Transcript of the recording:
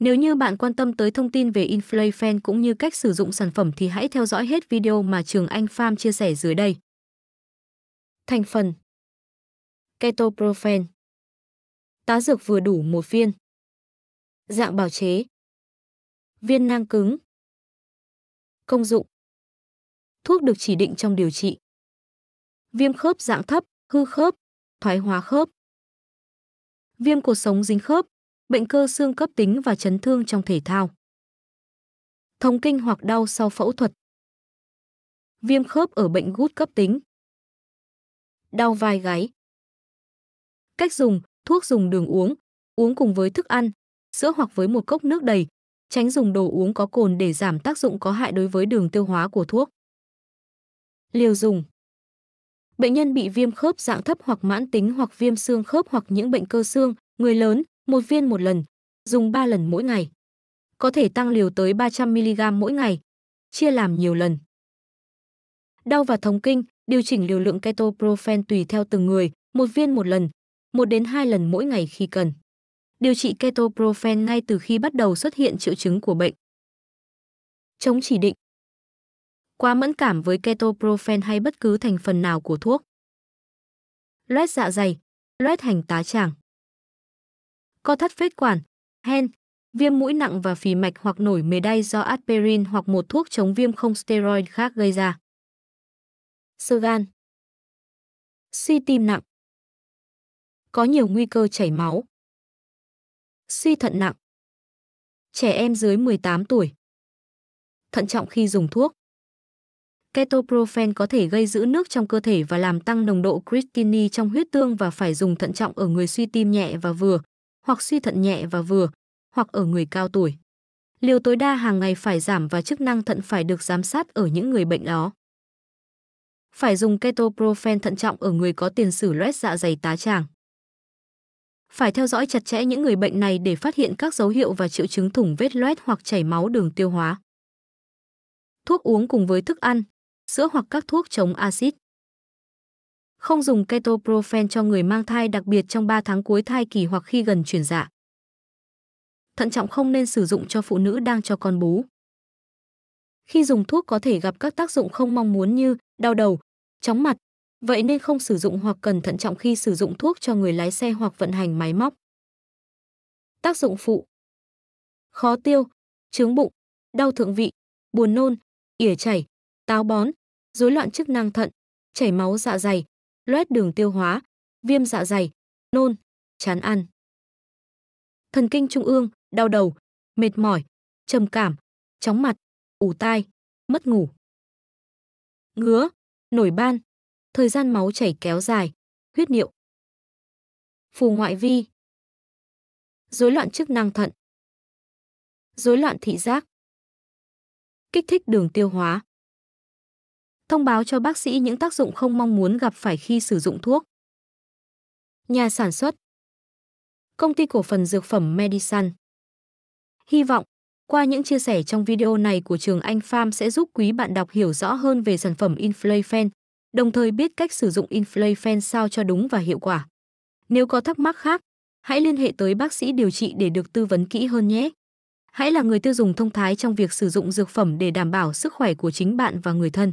Nếu như bạn quan tâm tới thông tin về InflateFan cũng như cách sử dụng sản phẩm thì hãy theo dõi hết video mà Trường Anh Farm chia sẻ dưới đây. Thành phần Ketoprofen Tá dược vừa đủ một viên Dạng bào chế Viên nang cứng Công dụng Thuốc được chỉ định trong điều trị Viêm khớp dạng thấp, hư khớp, thoái hóa khớp Viêm cột sống dính khớp, bệnh cơ xương cấp tính và chấn thương trong thể thao. Thống kinh hoặc đau sau phẫu thuật. Viêm khớp ở bệnh gút cấp tính. Đau vai gáy. Cách dùng, thuốc dùng đường uống, uống cùng với thức ăn, sữa hoặc với một cốc nước đầy, tránh dùng đồ uống có cồn để giảm tác dụng có hại đối với đường tiêu hóa của thuốc. Liều dùng Bệnh nhân bị viêm khớp dạng thấp hoặc mãn tính hoặc viêm xương khớp hoặc những bệnh cơ xương, người lớn, một viên một lần, dùng 3 lần mỗi ngày. Có thể tăng liều tới 300mg mỗi ngày, chia làm nhiều lần. Đau và thống kinh, điều chỉnh liều lượng ketoprofen tùy theo từng người, một viên một lần, một đến hai lần mỗi ngày khi cần. Điều trị ketoprofen ngay từ khi bắt đầu xuất hiện triệu chứng của bệnh. Chống chỉ định Quá mẫn cảm với ketoprofen hay bất cứ thành phần nào của thuốc. Loét dạ dày, loét hành tá tràng co thắt phế quản, hen, viêm mũi nặng và phì mạch hoặc nổi mề đay do aspirin hoặc một thuốc chống viêm không steroid khác gây ra. Sơ gan Suy tim nặng Có nhiều nguy cơ chảy máu Suy thận nặng Trẻ em dưới 18 tuổi Thận trọng khi dùng thuốc Ketoprofen có thể gây giữ nước trong cơ thể và làm tăng nồng độ creatinine trong huyết tương và phải dùng thận trọng ở người suy tim nhẹ và vừa, hoặc suy thận nhẹ và vừa, hoặc ở người cao tuổi. Liều tối đa hàng ngày phải giảm và chức năng thận phải được giám sát ở những người bệnh đó. Phải dùng ketoprofen thận trọng ở người có tiền sử loét dạ dày tá tràng. Phải theo dõi chặt chẽ những người bệnh này để phát hiện các dấu hiệu và triệu chứng thủng vết loét hoặc chảy máu đường tiêu hóa. Thuốc uống cùng với thức ăn, sữa hoặc các thuốc chống axit. Không dùng ketoprofen cho người mang thai đặc biệt trong 3 tháng cuối thai kỳ hoặc khi gần chuyển dạ. Thận trọng không nên sử dụng cho phụ nữ đang cho con bú. Khi dùng thuốc có thể gặp các tác dụng không mong muốn như đau đầu, chóng mặt, vậy nên không sử dụng hoặc cần thận trọng khi sử dụng thuốc cho người lái xe hoặc vận hành máy móc. Tác dụng phụ Khó tiêu, trướng bụng, đau thượng vị, buồn nôn, ỉa chảy, táo bón, rối loạn chức năng thận, chảy máu dạ dày, loét đường tiêu hóa, viêm dạ dày, nôn, chán ăn. Thần kinh trung ương, đau đầu, mệt mỏi, trầm cảm, chóng mặt, ủ tai, mất ngủ. Ngứa, nổi ban, thời gian máu chảy kéo dài, huyết niệu. Phù ngoại vi. Rối loạn chức năng thận. Rối loạn thị giác. Kích thích đường tiêu hóa thông báo cho bác sĩ những tác dụng không mong muốn gặp phải khi sử dụng thuốc. Nhà sản xuất Công ty cổ phần dược phẩm Medisan Hy vọng, qua những chia sẻ trong video này của trường Anh Farm sẽ giúp quý bạn đọc hiểu rõ hơn về sản phẩm Inflafen, đồng thời biết cách sử dụng Inflafen sao cho đúng và hiệu quả. Nếu có thắc mắc khác, hãy liên hệ tới bác sĩ điều trị để được tư vấn kỹ hơn nhé. Hãy là người tiêu dùng thông thái trong việc sử dụng dược phẩm để đảm bảo sức khỏe của chính bạn và người thân.